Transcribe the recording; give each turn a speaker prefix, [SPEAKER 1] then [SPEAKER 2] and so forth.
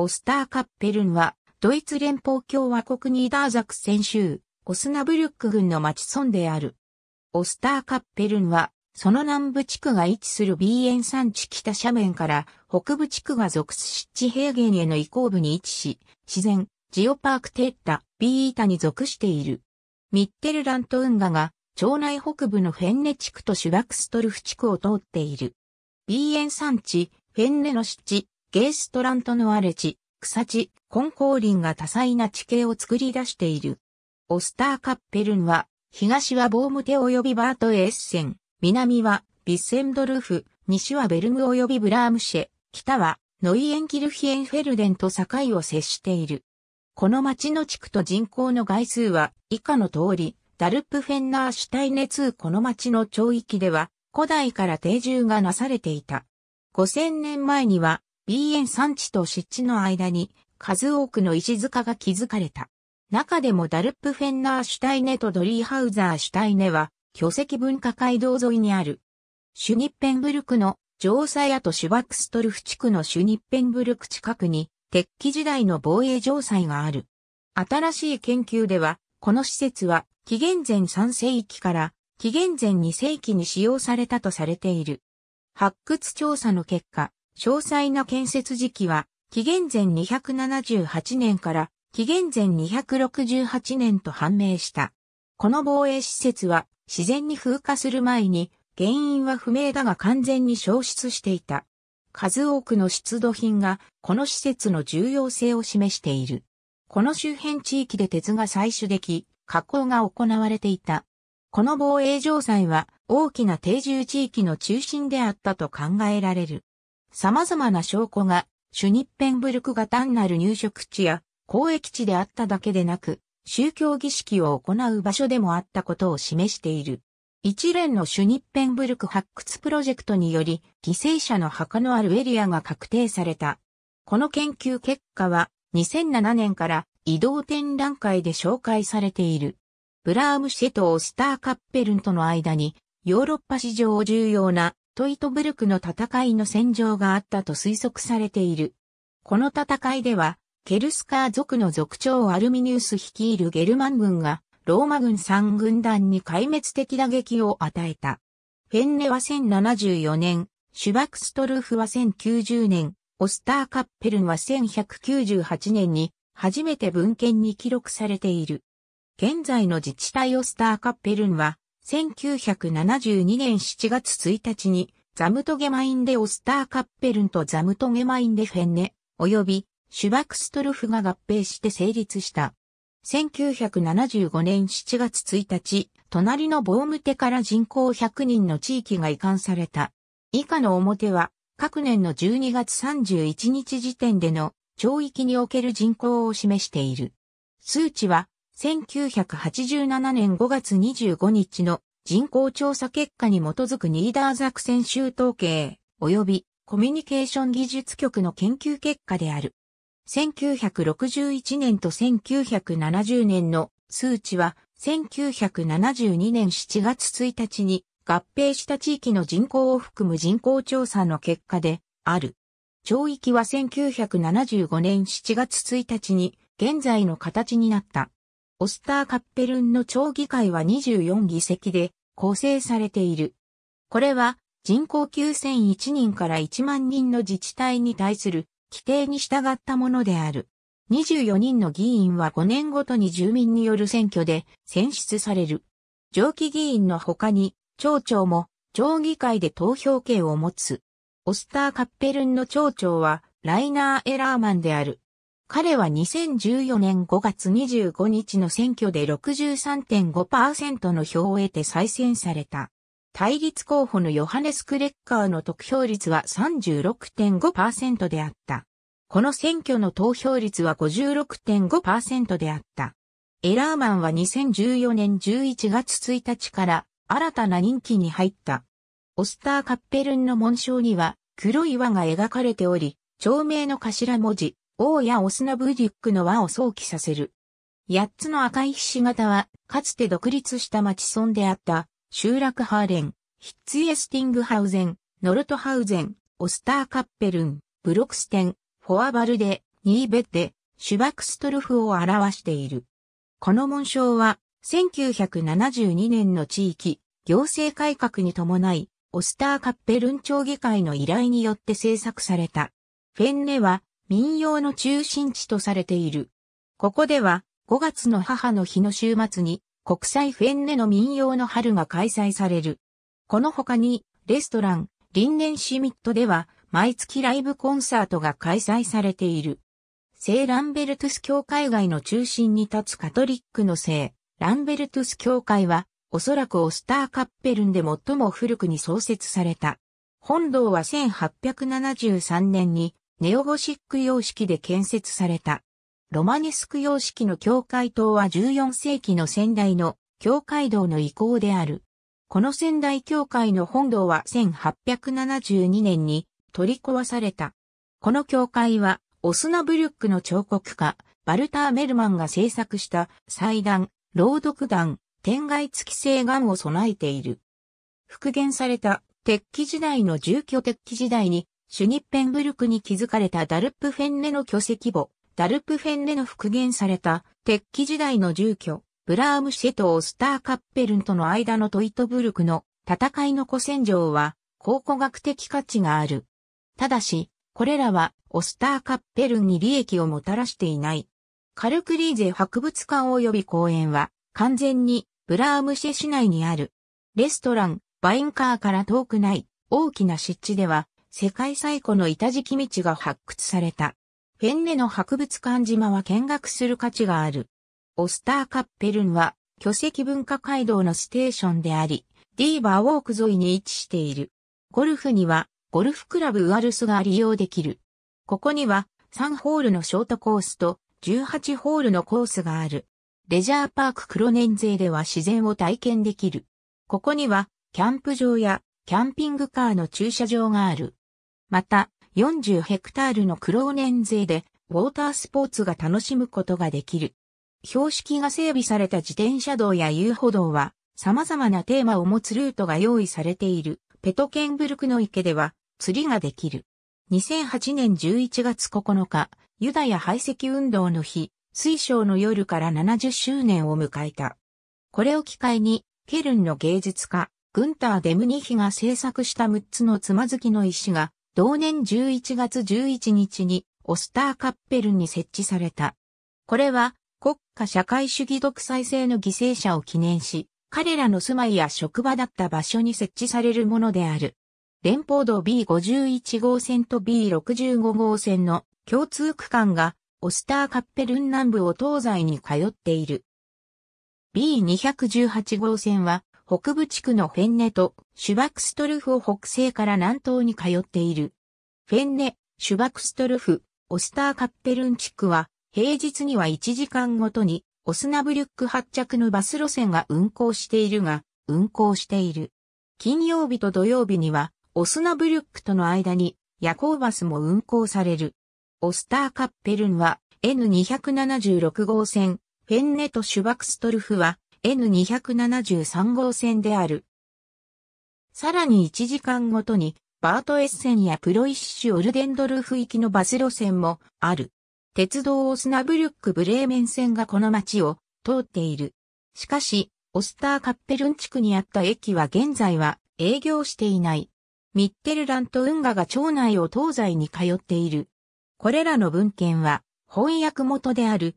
[SPEAKER 1] オスターカッペルンは、ドイツ連邦共和国ニーダーザクセン州、オスナブルック郡の町村である。オスターカッペルンは、その南部地区が位置するビーエン山地北斜面から北部地区が属す湿地平原への移行部に位置し、自然、ジオパークテッタ、ビータに属している。ミッテルラント運河が、町内北部のフェンネ地区とシュバクストルフ地区を通っている。ビーエン山地、フェンネの湿地、ゲーストラントの荒れ地、草地、根高林が多彩な地形を作り出している。オスターカッペルンは、東はボームテ及びバートエッセン、南はビッセンドルフ、西はベルム及びブラームシェ、北はノイエンキルヒエンフェルデンと境を接している。この町の地区と人口の概数は以下の通り、ダルプフェンナーシュタイネ2この町の町域では古代から定住がなされていた。5000年前には B n 産地と湿地の間に数多くの石塚が築かれた。中でもダルップフェンナーシュタイネとドリーハウザーシュタイネは、巨石文化街道沿いにある。シュニッペンブルクの城塞跡とシュバクストルフ地区のシュニッペンブルク近くに、鉄器時代の防衛城塞がある。新しい研究では、この施設は、紀元前3世紀から紀元前2世紀に使用されたとされている。発掘調査の結果、詳細な建設時期は、紀元前278年から紀元前268年と判明した。この防衛施設は自然に風化する前に原因は不明だが完全に消失していた。数多くの出土品がこの施設の重要性を示している。この周辺地域で鉄が採取でき、加工が行われていた。この防衛城塞は大きな定住地域の中心であったと考えられる。様々な証拠が、シュニッペンブルクが単なる入植地や交易地であっただけでなく、宗教儀式を行う場所でもあったことを示している。一連のシュニッペンブルク発掘プロジェクトにより、犠牲者の墓のあるエリアが確定された。この研究結果は、2007年から移動展覧会で紹介されている。ブラームシェとオスターカッペルンとの間に、ヨーロッパ史上重要なトイトブルクの戦いの戦場があったと推測されている。この戦いでは、ケルスカー族の族長アルミニウス率いるゲルマン軍が、ローマ軍3軍団に壊滅的打撃を与えた。フェンネは1074年、シュバクストルフは1090年、オスターカッペルンは1198年に初めて文献に記録されている。現在の自治体オスターカッペルンは1972年7月1日に、ザムトゲマインデ・オスターカッペルンとザムトゲマインデ・フェンネ、及び、シュバクストルフが合併して成立した。1975年7月1日、隣のボームテから人口100人の地域が移管された。以下の表は、各年の12月31日時点での、町域における人口を示している。数値は、1987年5月25日の人口調査結果に基づくニーダーザクセン州統計及びコミュニケーション技術局の研究結果である。1961年と1970年の数値は1972年7月1日に合併した地域の人口を含む人口調査の結果である。町域は1975年7月1日に現在の形になった。オスターカッペルンの町議会は24議席で構成されている。これは人口9001人から1万人の自治体に対する規定に従ったものである。24人の議員は5年ごとに住民による選挙で選出される。上記議員の他に町長も町議会で投票権を持つ。オスターカッペルンの町長はライナー・エラーマンである。彼は2014年5月25日の選挙で63.5%の票を得て再選された。対立候補のヨハネス・クレッカーの得票率は36.5%であった。この選挙の投票率は56.5%であった。エラーマンは2014年11月1日から新たな任期に入った。オスター・カッペルンの紋章には黒い輪が描かれており、町名の頭文字王やオスナブーディックの和を想起させる。八つの赤いひし形は、かつて独立した町村であった、集落ハーレン、ヒッツイエスティングハウゼン、ノルトハウゼン、オスターカッペルン、ブロクステン、フォアバルデ、ニーベッデ、シュバクストルフを表している。この紋章は、1972年の地域、行政改革に伴い、オスターカッペルン町議会の依頼によって制作された。フェンネは、民謡の中心地とされている。ここでは5月の母の日の週末に国際フェンネの民謡の春が開催される。この他にレストラン、リンネンシミットでは毎月ライブコンサートが開催されている。聖ランベルトゥス教会外の中心に立つカトリックの聖ランベルトゥス教会はおそらくオスターカッペルンで最も古くに創設された。本堂は1873年にネオゴシック様式で建設された。ロマネスク様式の教会塔は14世紀の仙台の教会堂の遺構である。この仙台教会の本堂は1872年に取り壊された。この教会はオスナブリュックの彫刻家、バルター・メルマンが制作した祭壇、朗読壇、天外付き聖岩を備えている。復元された鉄器時代の住居鉄器時代にシュニッペンブルクに築かれたダルプフェンネの巨石墓、ダルプフェンネの復元された鉄器時代の住居、ブラームシェとオスターカッペルンとの間のトイトブルクの戦いの古戦場は考古学的価値がある。ただし、これらはオスターカッペルンに利益をもたらしていない。カルクリーゼ博物館及び公園は完全にブラームシェ市内にある。レストラン、バインカーから遠くない大きな湿地では世界最古の板敷道が発掘された。フェンネの博物館島は見学する価値がある。オスターカッペルンは巨石文化街道のステーションであり、ディーバーウォーク沿いに位置している。ゴルフにはゴルフクラブウアルスが利用できる。ここには3ホールのショートコースと18ホールのコースがある。レジャーパーククロネンゼでは自然を体験できる。ここにはキャンプ場やキャンピングカーの駐車場がある。また、40ヘクタールのクローネン税で、ウォータースポーツが楽しむことができる。標識が整備された自転車道や遊歩道は、様々なテーマを持つルートが用意されている、ペトケンブルクの池では、釣りができる。2008年11月9日、ユダヤ排斥運動の日、水晶の夜から70周年を迎えた。これを機会に、ケルンの芸術家、グンター・デムニヒが制作した6つのつまずきの石が同年11月11日にオスターカッペルに設置された。これは国家社会主義独裁制の犠牲者を記念し、彼らの住まいや職場だった場所に設置されるものである。連邦道 B51 号線と B65 号線の共通区間がオスターカッペルン南部を東西に通っている。B218 号線は北部地区のフェンネとシュバクストルフを北西から南東に通っている。フェンネ、シュバクストルフ、オスターカッペルン地区は平日には1時間ごとにオスナブリュック発着のバス路線が運行しているが、運行している。金曜日と土曜日にはオスナブリュックとの間に夜行バスも運行される。オスターカッペルンは N276 号線、フェンネとシュバクストルフは N273 号線である。さらに1時間ごとに、バートエッセンやプロイッシュ・オルデンドルフ行きのバス路線もある。鉄道オスナブルック・ブレーメン線がこの町を通っている。しかし、オスターカッペルン地区にあった駅は現在は営業していない。ミッテルラント運河が町内を東西に通っている。これらの文献は翻訳元である